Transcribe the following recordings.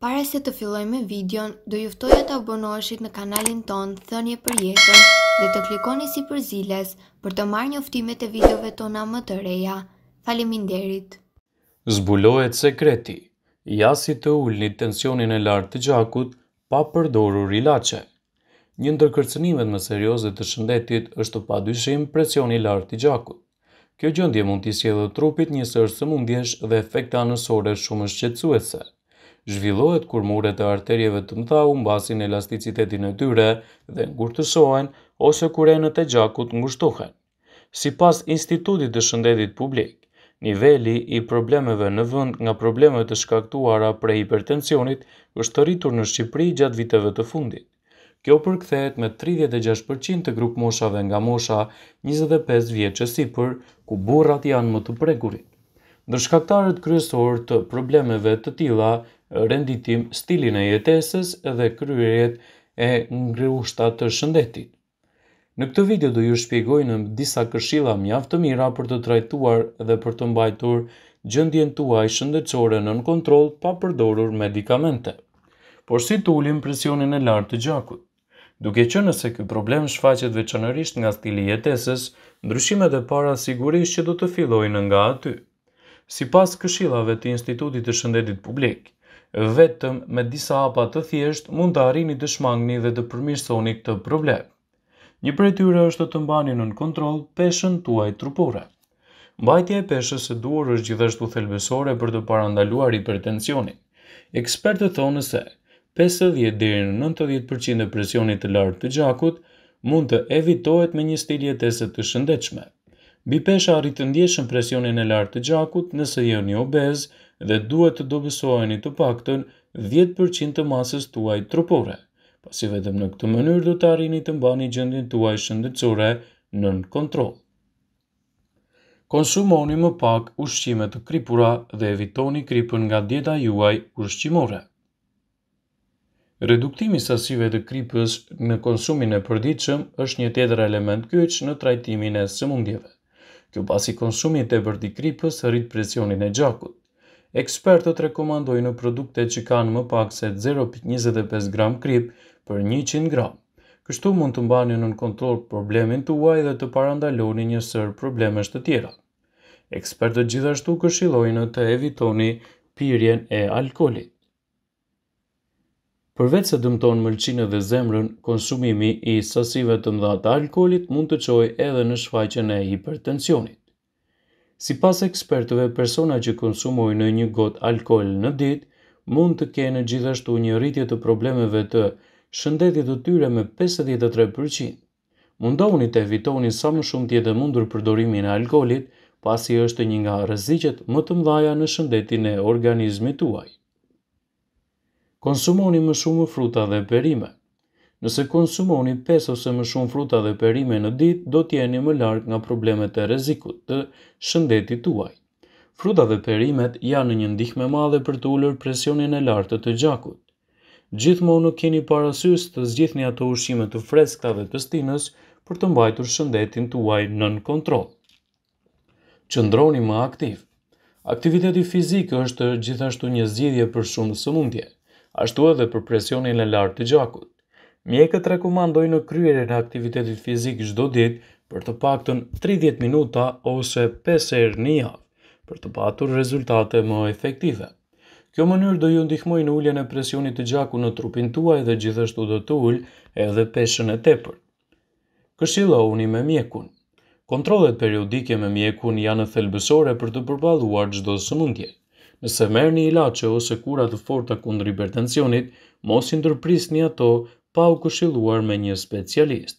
Pare se të filloj me videon, do juftoj e të abonoshit në kanalin ton, thënje për jetën dhe të klikoni si për ziles për të marrë një uftimet e videove tona më të reja. Faleminderit! Zbulohet sekreti Jasi të ullni tensionin e lartë të gjakut pa përdoru rilache. Një ndërkërcenimet më seriose të shëndetit është të padushim presjoni lartë të gjakut. Kjo gjëndje mund të sjedhë trupit një sërë së mundjesh dhe efekta nësore shumë shqetsuese zhvillohet kur muret e arterjeve të mëdha humbasin elasticitetin e tyre dhe ngurtësohen ose kur enët e gjakut ngushtohen. Si pas Institutit të Shëndetit Publik, Niveli i problemeve në vënd nga problemet të shkaktuara pre hipertensionit është të rritur në Shqipëri gjatë viteve të fundit. Kjo përkthehet me 36% të grup moshave nga mosha 25 vjeqë sipër, ku burrat janë më të pregurit. shkaktarët kryesor të problemeve të tila renditim stilin e jetesës dhe kryerjet e ngrihushta të shëndetit. Në këtë video do ju shpjegoj në disa këshilla mjaft të mira për të trajtuar dhe për të mbajtur gjendjen tuaj shëndetësore nën kontroll pa përdorur medikamente. Por si të ulim presionin e lartë të gjakut? Duke që nëse kë problem shfaqet veçanërisht nga stili jetesës, ndryshimet e para sigurisht që do të fillojnë nga aty. Si pas këshilave të Institutit të Shëndetit Publikë, vetëm me disa hapa të thjesht mund të arrini të shmangni dhe të përmirësoni këtë problem. Një prej tyre është të mbani nën kontroll peshën tuaj trupore. Mbajtja e peshës së duhur është gjithashtu thelbësore për të parandaluar hipertensionin. Ekspertët thonë se 50 deri në 90% e presionit të lartë të gjakut mund të evitohet me një stil jetese të shëndetshëm. Bipesha arrit të ndjeshën presionin e lartë të gjakut nëse jeni obez, dhe duhet të dobesoheni të paktën 10% të masës tuaj trupore, pasi vetëm në këtë mënyrë do të arrini të mbani gjendjen tuaj shëndetësore nën kontroll. Konsumoni më pak ushqime të kripura dhe evitoni kripën nga dieta juaj ushqimore. Reduktimi i sasive të kripës në konsumin e përditshëm është një tjetër element kyç në trajtimin e sëmundjeve. Kjo pasi konsumi i tepërt i kripës rrit presionin e gjakut ekspertët rekomandojnë produkte që kanë më pak se 0.25 gram krip për 100 gram. Kështu mund të mbani në kontrol problemin të uaj dhe të parandaloni një sërë problemesht të tjera. Ekspertët gjithashtu këshilojnë të evitoni pirjen e alkoholit. Përvec se dëmton mëlçinë dhe zemrën, konsumimi i sasive të mëdha të alkoolit mund të çojë edhe në shfaqjen e hipertensionit. Si pas ekspertëve, persona që konsumoj në një gotë alkohol në dit, mund të kene gjithashtu një rritje të problemeve të shëndetit të tyre me 53%. Mundohuni të evitoni sa më shumë tjetë e mundur përdorimin e alkoholit, pasi është një nga rëzicet më të mdhaja në shëndetin e organizmi tuaj. Konsumoni më shumë fruta dhe perime. Nëse konsumoni 5 ose më shumë fruta dhe perime në ditë, do t'jeni më lark nga problemet e rezikut të shëndetit tuaj. Fruta dhe perimet janë një ndihme madhe për të ullër presionin e lartë të gjakut. Gjithmonë nuk keni parasys të zgjithni ato ushqime të freskta dhe të stinës për të mbajtur shëndetin tuaj nën kontrol. Qëndroni më aktiv. Aktiviteti fizik është gjithashtu një zgjidhje për shumë mundje, ashtu edhe për presionin e lartë të gjakut. Mjekët rekomandojnë në kryere në aktivitetit fizik gjdo dit për të paktën 30 minuta ose 5 erë një javë, për të patur rezultate më efektive. Kjo mënyrë do ju ndihmoj në ullën e presionit të gjaku në trupin tua edhe gjithashtu do të ullë edhe peshen e tepër. Këshila uni me mjekun Kontrolet periodike me mjekun janë thelbësore për të përbaluar gjdo së mundje. Nëse merë një ose kurat të forta kundër hipertensionit, mos i ndërpris një ato pa u këshiluar me një specialist.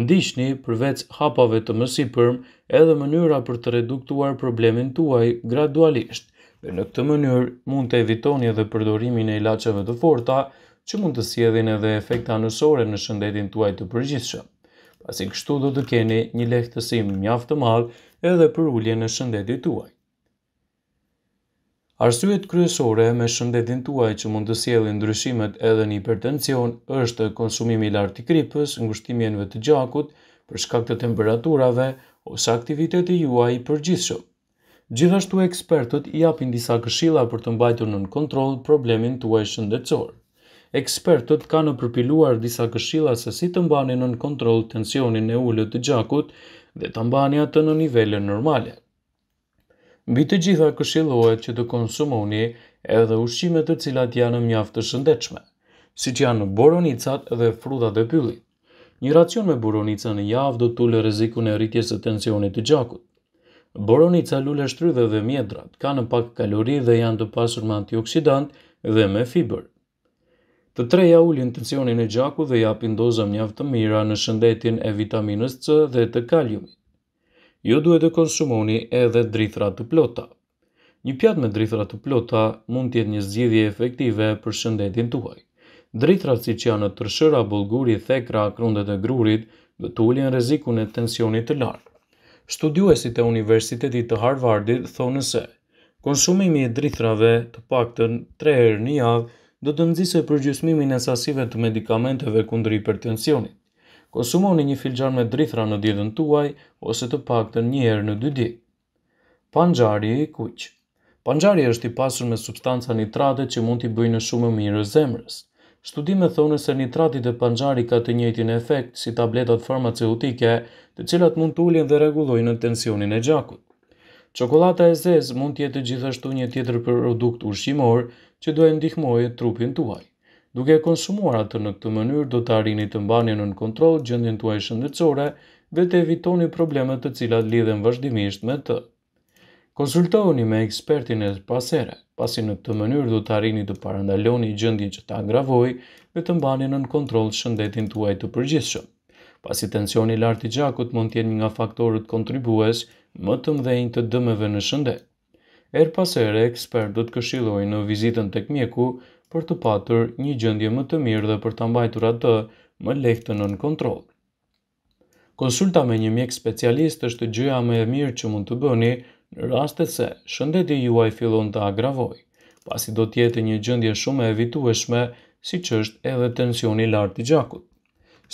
Ndishni përveç hapave të mësipërm edhe mënyra për të reduktuar problemin tuaj gradualisht, dhe në këtë mënyrë mund të evitoni edhe përdorimin e ilaqeve të forta që mund të sjedhin edhe efekta anësore në shëndetin tuaj të përgjithshëm. Pasi kështu do të keni një lehtësim mjaftë madh edhe për uljen e shëndetit tuaj. Arsyet kryesore me shëndetin tuaj që mund të sjellë ndryshimet edhe në hipertension është konsumimi i lartë i kripës, ngushtimi i enëve të gjakut, për shkak të temperaturave ose aktiviteti juaj i përgjithshëm. Gjithashtu ekspertët i japin disa këshilla për të mbajtur nën kontroll problemin tuaj shëndetësor. Ekspertët kanë përpiluar disa këshilla se si të mbani nën kontroll tensionin e ulët të gjakut dhe ta mbani atë në nivele normale mbi të gjitha këshillohet që të konsumoni edhe ushqime të cilat janë mjaft të shëndetshme, siç janë boronicat dhe fruta dhe pyllit. Një racion me boronica në javë do të ulë rrezikun e rritjes së tensionit të gjakut. Boronica lule shtrydhe dhe mjedrat, kanë pak kalori dhe janë të pasur me antioksidant dhe me fiber. Të treja ullin tensionin e gjaku dhe japin dozëm njavë të mira në shëndetin e vitaminës C dhe të kaliumit ju jo duhet të konsumoni edhe drithra të plota. Një pjatë me drithra të plota mund tjetë një zgjidhje efektive për shëndetin tuaj. Drithra si që janë të rëshëra, bulguri, thekra, krundet e grurit, dhe të rezikun e tensionit të lartë. Studiuesit e Universitetit të Harvardit thonë se, konsumimi i drithrave të paktën tre herë një javë do të nëzise përgjysmimin e sasive të medikamenteve kundri hipertensionit konsumoni një filxhan me drithra në dietën tuaj ose të paktën një herë në dy ditë. Panxhari i kuq. Panxhari është i pasur me substanca nitrate që mund t'i bëjnë shumë mirë zemrës. Studime thonë se nitrati i panxharit ka të njëjtin efekt si tabletat farmaceutike, të cilat mund të ulin dhe rregullojnë tensionin e gjakut. Çokolata e zezë mund të jetë gjithashtu një tjetër produkt ushqimor që do e ndihmojë trupin tuaj. Duke e konsumuar atë në këtë mënyrë, do të arini të mbani në në kontrol gjëndin tuaj shëndetsore dhe të evitoni problemet të cilat lidhen vazhdimisht me të. Konsultohuni me ekspertin e pasere, pasi në këtë mënyrë do të arini të parandaloni gjëndin që ta agravoj dhe të mbani në në kontrol shëndetin tuaj të përgjithshëm. Pasi tensioni lartë i gjakut mund tjenë nga faktorët kontribues më të mdhejnë të dëmeve në shëndet. Er pasere, ekspert do të këshilojnë në vizitën të këmjeku, për të patur një gjendje më të mirë dhe për të mbajtur atë më lehtë nën kontroll. Konsulta me një mjek specialist është gjëja më e mirë që mund të bëni në rastet se shëndeti juaj fillon të agravoj, pasi do të jetë një gjendje shumë e evitueshme, siç është edhe tensioni i lartë i gjakut.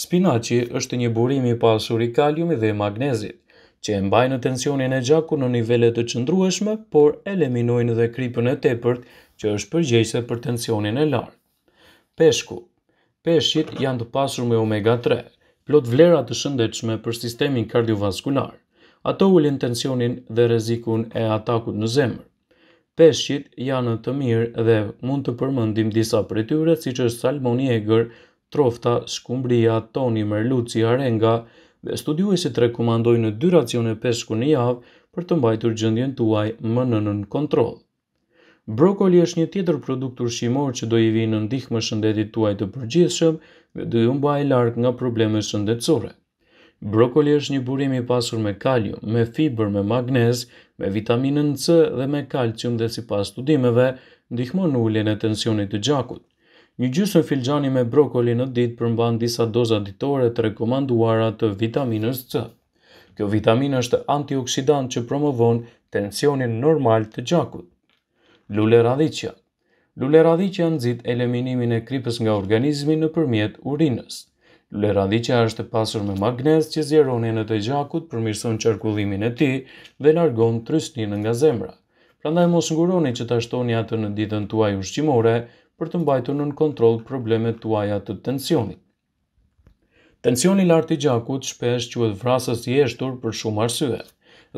Spinaci është një burim i pasur i kaliumit dhe magnezit, që e mbajnë tensionin e gjakut në nivele të qëndrueshme, por eliminojnë dhe kripën e tepërt që është përgjegjëse për tensionin e lartë. Peshku. Peshqit janë të pasur me omega 3, plot vlera të shëndetshme për sistemin kardiovaskular. Ato ulin tensionin dhe rrezikun e atakut në zemër. Peshqit janë të mirë dhe mund të përmendim disa prej tyre, siç është salmoni i egër, trofta, skumbria, toni merluci, arenga, dhe studiuesit rekomandojnë dy racione peshku në javë për të mbajtur gjendjen tuaj më në nën kontroll. Brokoli është një tjetër produkt ushqimor që do i vinë në ndihmë shëndetit tuaj të përgjithshëm dhe do ju mbajë larg nga problemet shëndetësore. Brokoli është një burim i pasur me kalium, me fibër, me magnez, me vitaminën C dhe me kalcium dhe sipas studimeve ndihmon uljen e tensionit të gjakut. Një gjysmë filxhani me brokoli në ditë përmban disa doza ditore të rekomanduara të vitaminës C. Kjo vitaminë është antioksidant që promovon tensionin normal të gjakut. Lule radhicja Lule radhicja nëzit eliminimin e kripës nga organizmi në përmjet urinës. Lule radhicja është pasur me magnez që zjeronin e në të gjakut, përmirëson qarkullimin e ti dhe largon trysnin nga zemra. Prandaj mos nguroni që të ashtoni atë në ditën tuaj ushqimore për të mbajtur në kontroll problemet tuaja të tensionit. Tensioni lartë i gjakut shpesh quhet vrasës i eshtur për shumë arsye.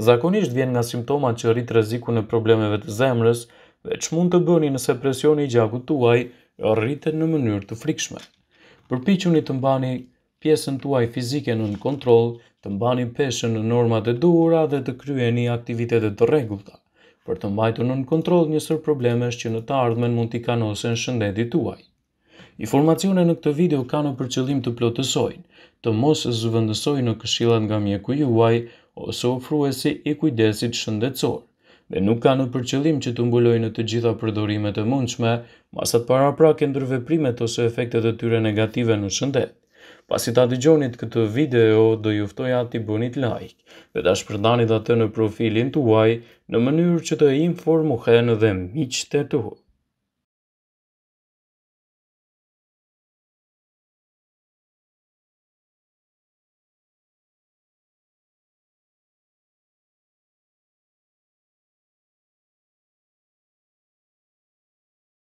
Zakonisht vjen nga simptomat që rrit rrezikun e problemeve të zemrës, dhe që mund të bëni nëse presjoni i gjakut tuaj rritë në mënyrë të frikshme. Përpichuni të mbani pjesën tuaj fizike në në kontrol, të mbani peshen në normat e dura dhe të kryeni aktivitetet të regullta. Për të mbajtu në në kontrol njësër problemesh që në të ardhmen mund t'i kanose në shëndetit tuaj. Informacione në këtë video ka në përqëllim të plotësojnë, të mos zëvëndësojnë në këshillat nga mjeku juaj, ose ofruesi i kujdesit shëndetsor dhe nuk ka në përqëllim që të mbulojnë të gjitha përdorimet e mundshme, masat para pra këndër veprimet ose efektet e tyre negative në shëndet. Pasi ta gjonit këtë video, do juftoj ati bënit like, dhe ta shpërdanit atë në profilin të uaj, në mënyrë që të informohen dhe miqë të tuhë.